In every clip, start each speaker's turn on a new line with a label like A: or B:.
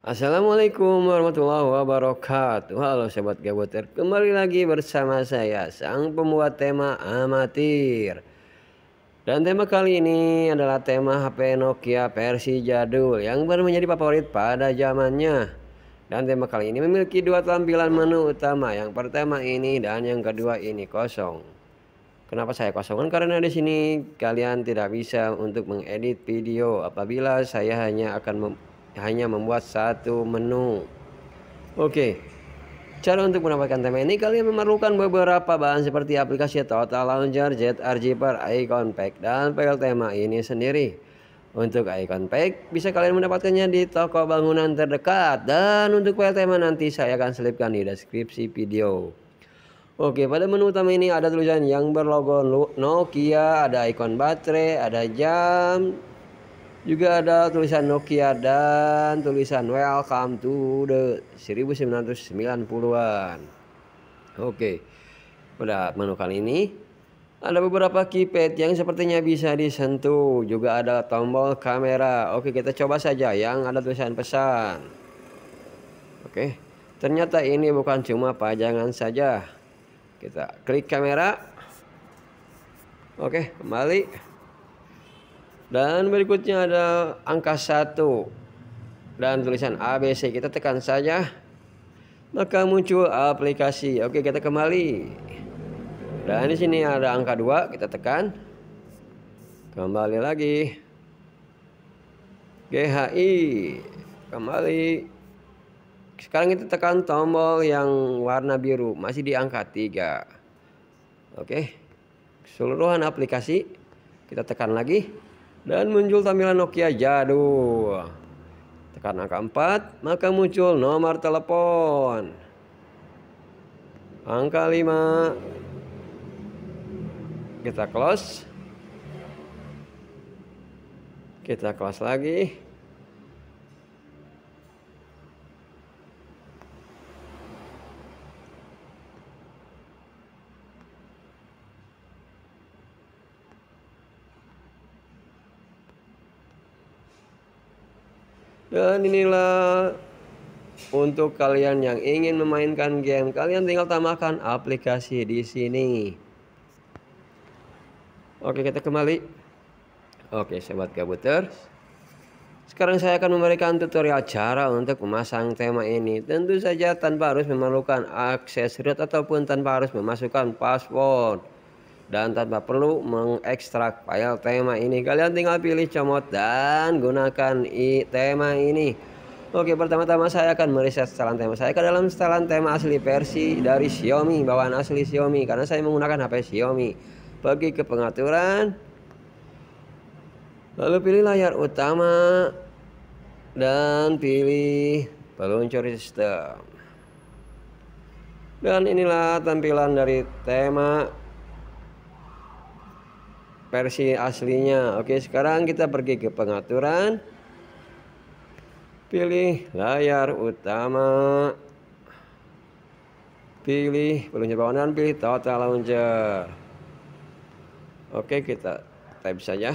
A: Assalamualaikum warahmatullahi wabarakatuh Halo Sobat Gaboter Kembali lagi bersama saya Sang pembuat tema amatir Dan tema kali ini adalah tema HP Nokia versi jadul Yang baru menjadi favorit pada zamannya Dan tema kali ini memiliki dua tampilan menu utama Yang pertama ini dan yang kedua ini kosong Kenapa saya kosongkan? Karena di sini kalian tidak bisa untuk mengedit video apabila saya hanya akan hanya membuat satu menu. Oke. Cara untuk mendapatkan tema ini kalian memerlukan beberapa bahan seperti aplikasi Total Launcher, Jet per Icon Pack, dan file tema ini sendiri. Untuk icon pack bisa kalian mendapatkannya di toko bangunan terdekat dan untuk file tema nanti saya akan selipkan di deskripsi video. Oke, pada menu utama ini ada tulisan yang berlogo Nokia, ada ikon baterai, ada jam, juga ada tulisan Nokia dan tulisan Welcome to the 1990-an. Oke, pada menu kali ini ada beberapa keypad yang sepertinya bisa disentuh. Juga ada tombol kamera. Oke, kita coba saja yang ada tulisan pesan. Oke, ternyata ini bukan cuma pajangan saja. Kita klik kamera. Oke, kembali. Dan berikutnya ada angka 1 dan tulisan ABC. Kita tekan saja. Maka muncul aplikasi. Oke, kita kembali. Dan di sini ada angka 2, kita tekan. Kembali lagi. GHI. Kembali. Sekarang kita tekan tombol yang warna biru, masih di angka 3. Oke. Seluruhan aplikasi kita tekan lagi dan muncul tampilan Nokia jadul. Tekan angka 4, maka muncul nomor telepon. Angka 5. Kita close. Kita close lagi. Dan inilah untuk kalian yang ingin memainkan game, kalian tinggal tambahkan aplikasi di sini. Oke, kita kembali. Oke, sobat gabuters. Sekarang saya akan memberikan tutorial cara untuk memasang tema ini. Tentu saja tanpa harus memerlukan akses root ataupun tanpa harus memasukkan password dan tanpa perlu mengekstrak file tema ini. Kalian tinggal pilih comot dan gunakan i tema ini. Oke, pertama-tama saya akan mereset setelan tema saya ke dalam setelan tema asli versi dari Xiaomi, bawaan asli Xiaomi karena saya menggunakan HP Xiaomi. Pergi ke pengaturan. Lalu pilih layar utama dan pilih peluncur sistem. Dan inilah tampilan dari tema versi aslinya. Oke, sekarang kita pergi ke pengaturan. Pilih layar utama. Pilih peluncur bangunan, pilih total launcher. Oke, kita type saja.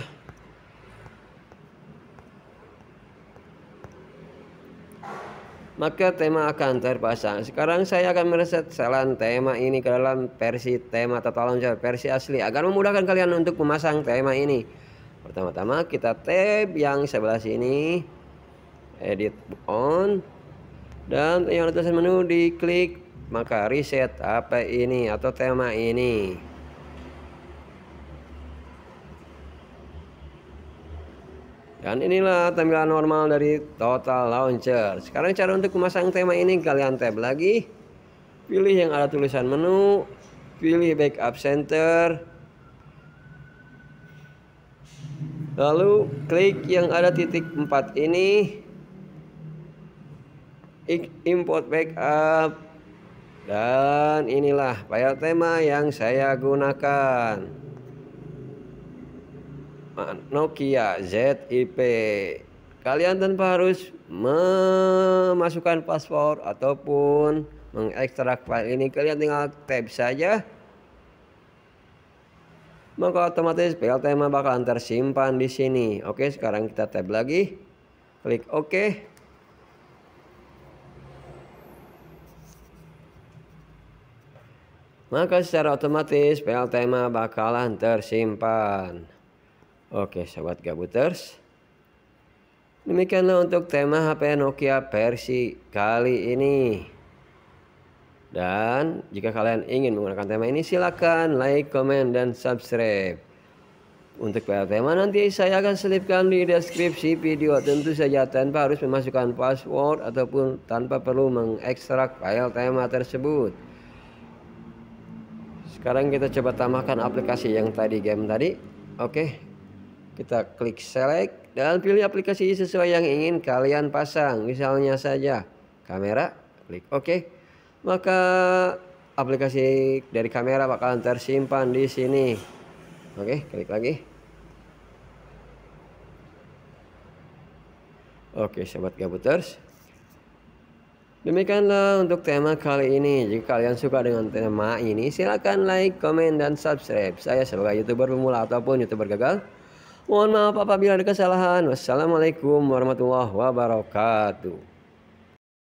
A: maka tema akan terpasang. Sekarang saya akan mereset selan tema ini ke dalam versi tema tata launcher versi asli agar memudahkan kalian untuk memasang tema ini. Pertama-tama kita tab yang sebelah sini edit on dan yang atas menu diklik maka reset apa ini atau tema ini. Dan inilah tampilan normal dari Total Launcher. Sekarang cara untuk memasang tema ini kalian tab lagi. Pilih yang ada tulisan menu, pilih backup center. Lalu klik yang ada titik 4 ini. Import backup. Dan inilah file tema yang saya gunakan. Nokia ZIP. Kalian tanpa harus memasukkan password ataupun mengekstrak file ini. Kalian tinggal tap saja. Maka otomatis file tema bakalan tersimpan di sini. Oke, sekarang kita tap lagi. Klik OK. maka secara otomatis file tema bakalan tersimpan. Oke sahabat gabuters. Demikianlah untuk tema HP Nokia versi kali ini. Dan jika kalian ingin menggunakan tema ini silahkan like, comment, dan subscribe. Untuk tema nanti saya akan selipkan di deskripsi video tentu saja tanpa harus memasukkan password ataupun tanpa perlu mengekstrak file tema tersebut. Sekarang kita coba tambahkan aplikasi yang tadi game tadi. Oke, kita klik select dan pilih aplikasi sesuai yang ingin kalian pasang. Misalnya saja kamera, klik OK. Maka aplikasi dari kamera bakalan tersimpan di sini. Oke, klik lagi. Oke, sahabat gabuters. Demikianlah untuk tema kali ini. Jika kalian suka dengan tema ini, silahkan like, komen, dan subscribe. Saya sebagai youtuber pemula ataupun youtuber gagal, Mohon maaf apabila ada kesalahan. Wassalamualaikum warahmatullahi wabarakatuh.